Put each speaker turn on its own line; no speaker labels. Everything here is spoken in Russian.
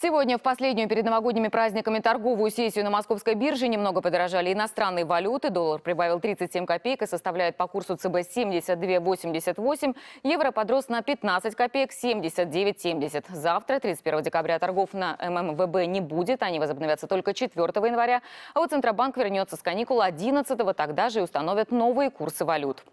Сегодня в последнюю перед новогодними праздниками торговую сессию на московской бирже немного подорожали иностранные валюты. Доллар прибавил 37 копеек и составляет по курсу ЦБ 72,88. Евро подрос на 15 копеек 79,70. Завтра, 31 декабря, торгов на ММВБ не будет. Они возобновятся только 4 января. А вот Центробанк вернется с каникул 11 го тогда же и установят новые курсы валют.